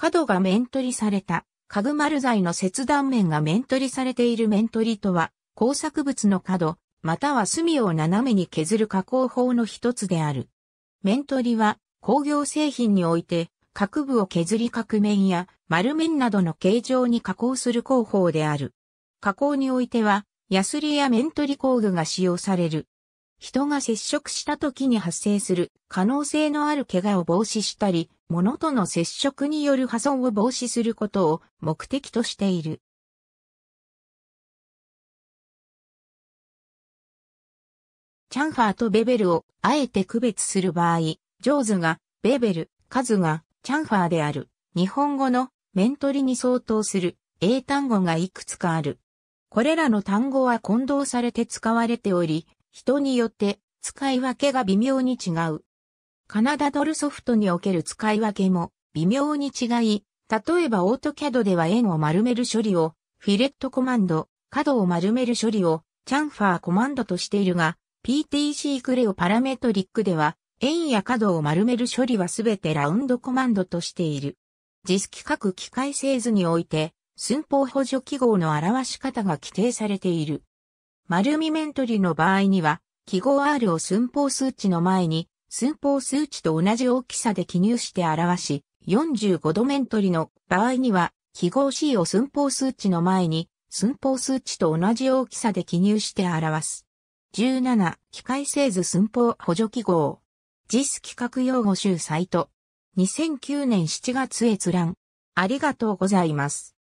角が面取りされた、家具丸材の切断面が面取りされている面取りとは、工作物の角、または隅を斜めに削る加工法の一つである。面取りは、工業製品において、各部を削り角面や丸面などの形状に加工する工法である。加工においては、ヤスリや面取り工具が使用される。人が接触した時に発生する可能性のある怪我を防止したり、物との接触による破損を防止することを目的としている。チャンファーとベベルをあえて区別する場合、ジョーズがベベル、カズがチャンファーである。日本語の面取りに相当する英単語がいくつかある。これらの単語は混同されて使われており、人によって使い分けが微妙に違う。カナダドルソフトにおける使い分けも微妙に違い、例えばオートキャドでは円を丸める処理をフィレットコマンド、角を丸める処理をチャンファーコマンドとしているが、PTC クレオパラメトリックでは円や角を丸める処理はすべてラウンドコマンドとしている。実規格機械製図において寸法補助記号の表し方が規定されている。丸み面取りの場合には、記号 R を寸法数値の前に、寸法数値と同じ大きさで記入して表し、45度面取りの場合には、記号 C を寸法数値の前に、寸法数値と同じ大きさで記入して表す。17、機械製図寸法補助記号。JIS 企画用語集サイト。2009年7月閲覧。ありがとうございます。